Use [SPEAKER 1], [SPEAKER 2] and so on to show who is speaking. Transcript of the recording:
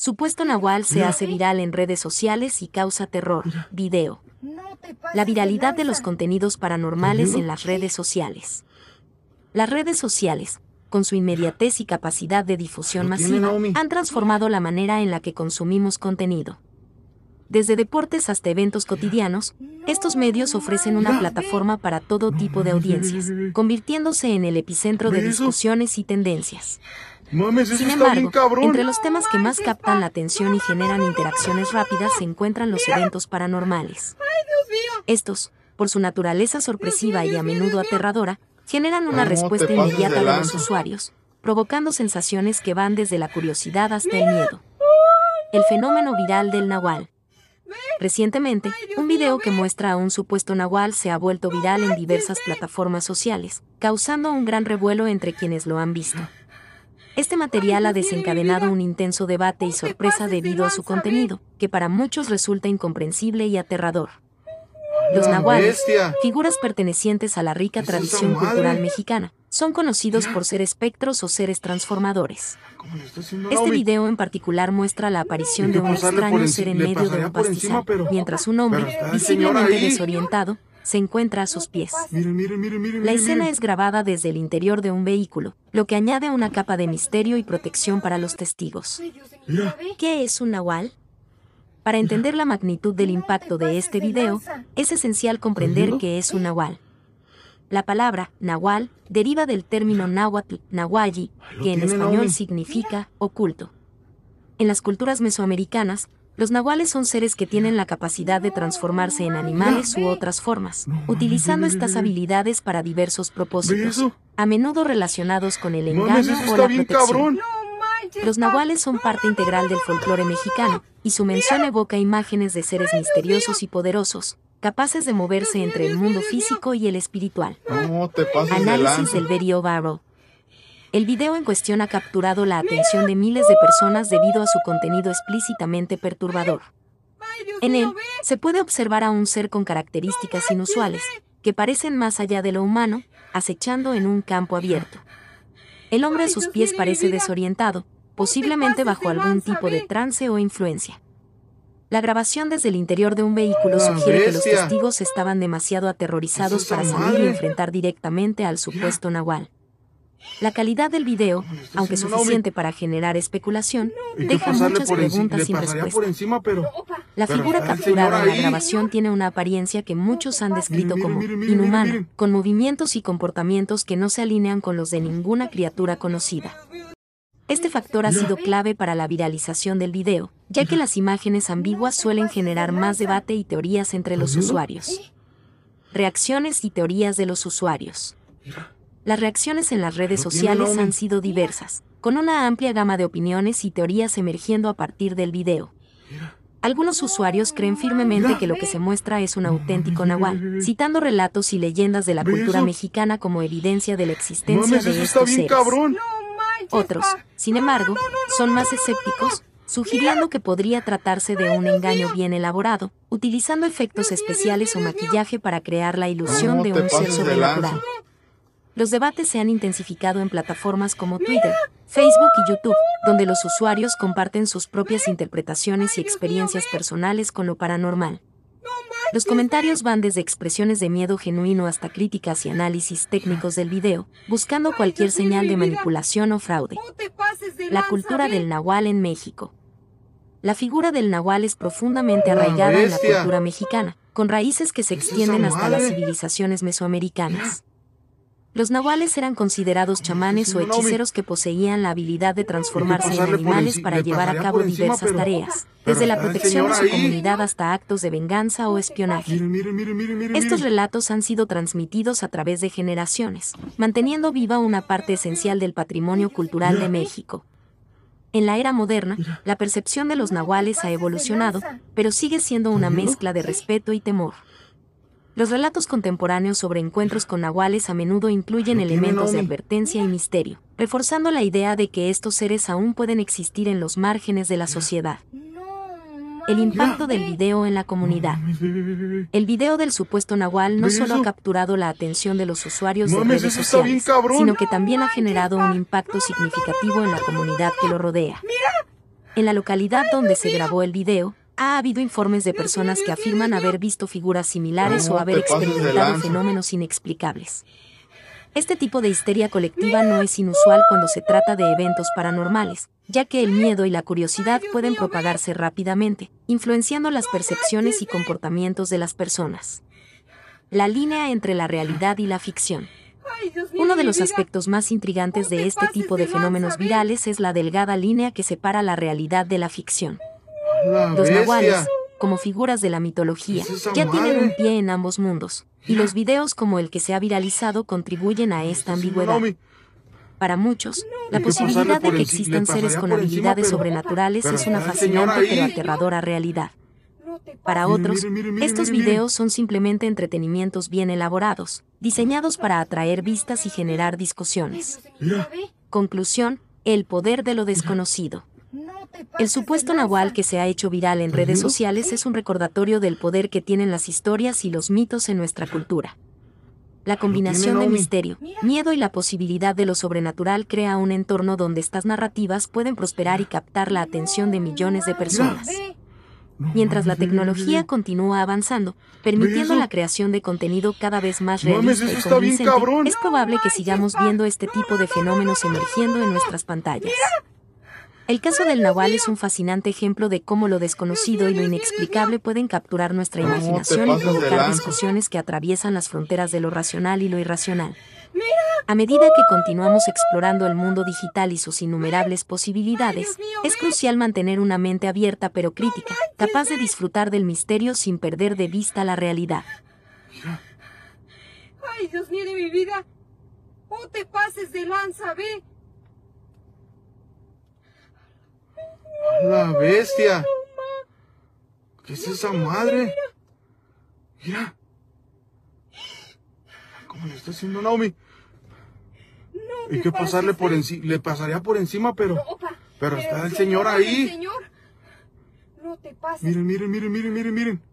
[SPEAKER 1] Supuesto Nahual se hace viral en redes sociales y causa terror. Video. La viralidad de los contenidos paranormales en las redes sociales. Las redes sociales, con su inmediatez y capacidad de difusión masiva, han transformado la manera en la que consumimos contenido. Desde deportes hasta eventos cotidianos, estos medios ofrecen una plataforma para todo tipo de audiencias, convirtiéndose en el epicentro de discusiones y tendencias. Sin embargo, entre los temas que más captan la atención y generan interacciones rápidas se encuentran los eventos paranormales. Estos, por su naturaleza sorpresiva y a menudo aterradora, generan una respuesta inmediata de los usuarios, provocando sensaciones que van desde la curiosidad hasta el miedo. El fenómeno viral del nahual. Recientemente, un video que muestra a un supuesto nahual se ha vuelto viral en diversas plataformas sociales, causando un gran revuelo entre quienes lo han visto. Este material ha desencadenado un intenso debate y sorpresa debido a su contenido, que para muchos resulta incomprensible y aterrador. Los nahuales, figuras pertenecientes a la rica tradición cultural mexicana, son conocidos por ser espectros o seres transformadores. Este video en particular muestra la aparición de un extraño ser en medio de un pastizal, mientras un hombre, visiblemente desorientado, se encuentra a sus pies. La escena es grabada desde el interior de un vehículo, lo que añade una capa de misterio y protección para los testigos. ¿Qué es un nahual? Para entender la magnitud del impacto de este video, es esencial comprender qué es un nahual. La palabra nahual deriva del término náhuatl, nahuayi, que en español significa oculto. En las culturas mesoamericanas, los nahuales son seres que tienen la capacidad de transformarse en animales u otras formas, utilizando estas habilidades para diversos propósitos, a menudo relacionados con el engaño o la protección. Los nahuales son parte integral del folclore mexicano, y su mención evoca imágenes de seres misteriosos y poderosos, capaces de moverse entre el mundo físico y el espiritual. Análisis del Video Barrow. El video en cuestión ha capturado la atención de miles de personas debido a su contenido explícitamente perturbador. En él, se puede observar a un ser con características inusuales, que parecen más allá de lo humano, acechando en un campo abierto. El hombre a sus pies parece desorientado, posiblemente bajo algún tipo de trance o influencia. La grabación desde el interior de un vehículo ah, sugiere que los testigos estaban demasiado aterrorizados para salir y enfrentar directamente al supuesto Nahual. La calidad del video, aunque suficiente para generar especulación, deja muchas preguntas sin respuesta. La figura capturada en la grabación tiene una apariencia que muchos han descrito como inhumana, con movimientos y comportamientos que no se alinean con los de ninguna criatura conocida. Este factor ha sido clave para la viralización del video, ya que las imágenes ambiguas suelen generar más debate y teorías entre los usuarios. Reacciones y teorías de los usuarios. Las reacciones en las redes sociales han sido diversas, con una amplia gama de opiniones y teorías emergiendo a partir del video. Algunos usuarios creen firmemente que lo que se muestra es un auténtico nahual, citando relatos y leyendas de la cultura mexicana como evidencia de la existencia de estos seres. Otros, sin ah, embargo, son más escépticos, sugiriendo que podría tratarse de un engaño bien elaborado, utilizando efectos especiales o maquillaje para crear la ilusión de un ser sobrenatural. Los debates se han intensificado en plataformas como Twitter, Facebook y YouTube, donde los usuarios comparten sus propias interpretaciones y experiencias personales con lo paranormal. Los comentarios van desde expresiones de miedo genuino hasta críticas y análisis técnicos del video, buscando cualquier señal de manipulación o fraude. La cultura del nahual en México. La figura del nahual es profundamente arraigada en la cultura mexicana, con raíces que se extienden hasta las civilizaciones mesoamericanas. Los nahuales eran considerados chamanes o hechiceros que poseían la habilidad de transformarse en animales para llevar a cabo diversas tareas, desde la protección de su comunidad hasta actos de venganza o espionaje. Estos relatos han sido transmitidos a través de generaciones, manteniendo viva una parte esencial del patrimonio cultural de México. En la era moderna, la percepción de los nahuales ha evolucionado, pero sigue siendo una mezcla de respeto y temor. Los relatos contemporáneos sobre encuentros con nahuales a menudo incluyen elementos de advertencia y misterio, reforzando la idea de que estos seres aún pueden existir en los márgenes de la sociedad. El impacto del video en la comunidad. El video del supuesto Nahual no solo ha capturado la atención de los usuarios de redes sociales, sino que también ha generado un impacto significativo en la comunidad que lo rodea. En la localidad donde se grabó el video, ha habido informes de personas que afirman haber visto figuras similares o haber experimentado fenómenos inexplicables. Este tipo de histeria colectiva no es inusual cuando se trata de eventos paranormales, ya que el miedo y la curiosidad pueden propagarse rápidamente, influenciando las percepciones y comportamientos de las personas. La línea entre la realidad y la ficción. Uno de los aspectos más intrigantes de este tipo de fenómenos virales es la delgada línea que separa la realidad de la ficción los nahuales, como figuras de la mitología, ya tienen un pie en ambos mundos, y los videos como el que se ha viralizado contribuyen a esta ambigüedad. Para muchos, la posibilidad de que existan seres con habilidades sobrenaturales es una fascinante pero aterradora realidad. Para otros, estos videos son simplemente entretenimientos bien elaborados, diseñados para atraer vistas y generar discusiones. Conclusión, el poder de lo desconocido. El supuesto nahual que se ha hecho viral en redes sociales es un recordatorio del poder que tienen las historias y los mitos en nuestra cultura. La combinación de misterio, miedo y la posibilidad de lo sobrenatural crea un entorno donde estas narrativas pueden prosperar y captar la atención de millones de personas. Mientras la tecnología continúa avanzando, permitiendo la creación de contenido cada vez más realista y convincente, es probable que sigamos viendo este tipo de fenómenos emergiendo en nuestras pantallas. El caso del Nahual es un fascinante ejemplo de cómo lo desconocido y lo inexplicable pueden capturar nuestra imaginación y provocar discusiones que atraviesan las fronteras de lo racional y lo irracional. A medida que continuamos explorando el mundo digital y sus innumerables posibilidades, es crucial mantener una mente abierta pero crítica, capaz de disfrutar del misterio sin perder de vista la realidad. ¡Ay, Dios mío de mi vida! ¿o te pases de lanza, ve! La bestia. ¿Qué es esa madre? Mira. ¿Cómo le está haciendo Naomi? hay que pasarle por encima, le pasaría por encima, pero, pero, está el señor, ahí. No te pases. Miren, miren, miren, miren, miren, miren.